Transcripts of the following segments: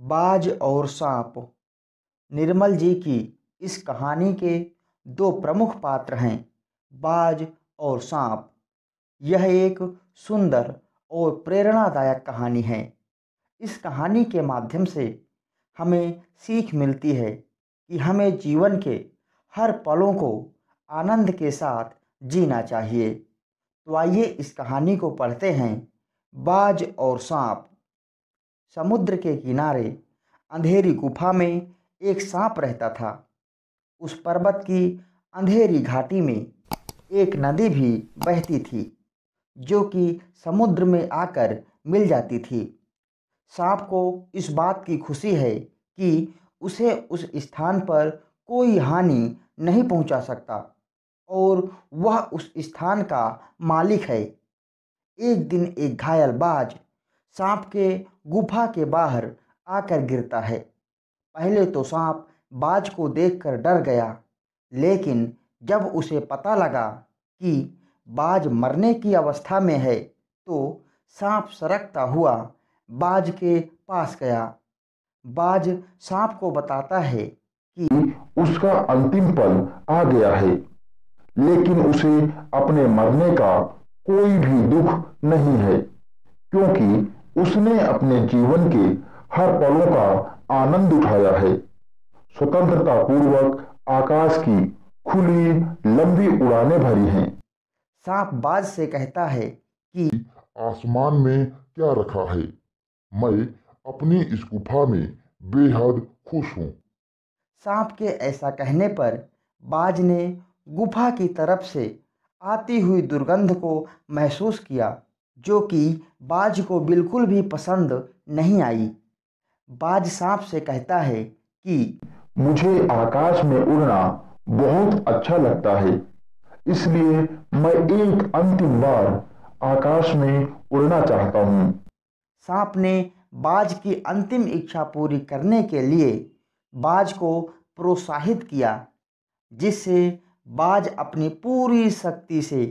बाज और सांप निर्मल जी की इस कहानी के दो प्रमुख पात्र हैं बाज और सांप यह एक सुंदर और प्रेरणादायक कहानी है इस कहानी के माध्यम से हमें सीख मिलती है कि हमें जीवन के हर पलों को आनंद के साथ जीना चाहिए तो आइए इस कहानी को पढ़ते हैं बाज और सांप समुद्र के किनारे अंधेरी गुफा में एक सांप रहता था उस पर्वत की अंधेरी घाटी में एक नदी भी बहती थी जो कि समुद्र में आकर मिल जाती थी सांप को इस बात की खुशी है कि उसे उस स्थान पर कोई हानि नहीं पहुंचा सकता और वह उस स्थान का मालिक है एक दिन एक घायल बाज सांप के गुफा के बाहर आकर गिरता है पहले तो सांप बाज को देखकर डर गया लेकिन जब उसे पता लगा कि बाज मरने की अवस्था में है तो सांप सरकता हुआ बाज के पास गया बाज सांप को बताता है कि उसका अंतिम पल आ गया है लेकिन उसे अपने मरने का कोई भी दुख नहीं है क्योंकि उसने अपने जीवन के हर पलों का आनंद उठाया है स्वतंत्रता पूर्वक आकाश की खुली लंबी उड़ाने भरी हैं सांप बाज से कहता है कि आसमान में क्या रखा है मैं अपनी इस गुफा में बेहद खुश हूँ सांप के ऐसा कहने पर बाज ने गुफा की तरफ से आती हुई दुर्गंध को महसूस किया जो कि बाज को बिल्कुल भी पसंद नहीं आई बाज सांप से कहता है कि मुझे आकाश में उड़ना बहुत अच्छा लगता है इसलिए मैं एक अंतिम बार आकाश में उड़ना चाहता हूँ सांप ने बाज की अंतिम इच्छा पूरी करने के लिए बाज को प्रोत्साहित किया जिससे बाज अपनी पूरी शक्ति से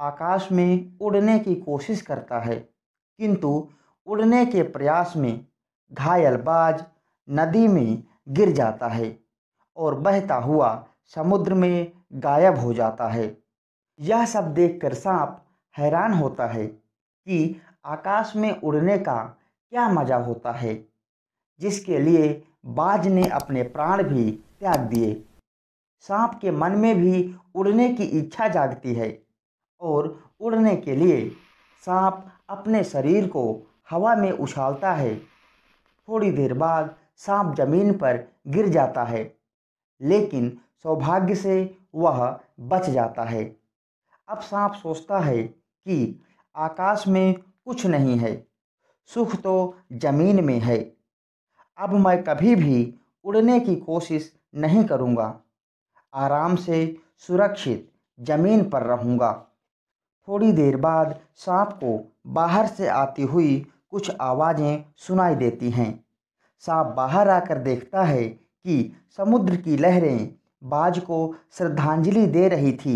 आकाश में उड़ने की कोशिश करता है किंतु उड़ने के प्रयास में घायल बाज नदी में गिर जाता है और बहता हुआ समुद्र में गायब हो जाता है यह सब देखकर सांप हैरान होता है कि आकाश में उड़ने का क्या मज़ा होता है जिसके लिए बाज ने अपने प्राण भी त्याग दिए सांप के मन में भी उड़ने की इच्छा जागती है और उड़ने के लिए सांप अपने शरीर को हवा में उछालता है थोड़ी देर बाद सांप जमीन पर गिर जाता है लेकिन सौभाग्य से वह बच जाता है अब सांप सोचता है कि आकाश में कुछ नहीं है सुख तो जमीन में है अब मैं कभी भी उड़ने की कोशिश नहीं करूँगा आराम से सुरक्षित जमीन पर रहूँगा थोड़ी देर बाद सांप को बाहर से आती हुई कुछ आवाज़ें सुनाई देती हैं सांप बाहर आकर देखता है कि समुद्र की लहरें बाज को श्रद्धांजलि दे रही थी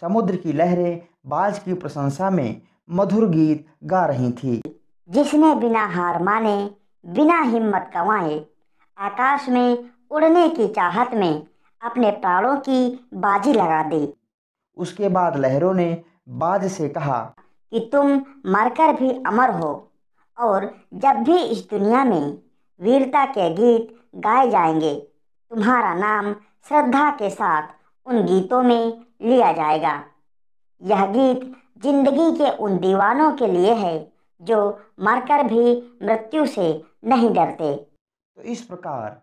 समुद्र की लहरें बाज की प्रशंसा में मधुर गीत गा रही थी जिसने बिना हार माने बिना हिम्मत कमाए आकाश में उड़ने की चाहत में अपने प्राणों की बाजी लगा दी उसके बाद लहरों ने बाज से कहा कि तुम मरकर भी अमर हो और जब भी इस दुनिया में वीरता के गीत गाए जाएंगे तुम्हारा नाम श्रद्धा के साथ उन गीतों में लिया जाएगा यह गीत जिंदगी के उन दीवानों के लिए है जो मरकर भी मृत्यु से नहीं डरते तो इस प्रकार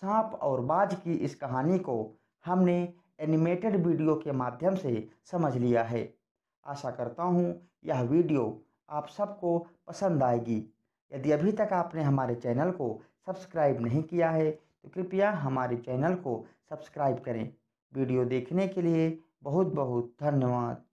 सांप और बाज की इस कहानी को हमने एनिमेटेड वीडियो के माध्यम से समझ लिया है आशा करता हूँ यह वीडियो आप सबको पसंद आएगी यदि अभी तक आपने हमारे चैनल को सब्सक्राइब नहीं किया है तो कृपया हमारे चैनल को सब्सक्राइब करें वीडियो देखने के लिए बहुत बहुत धन्यवाद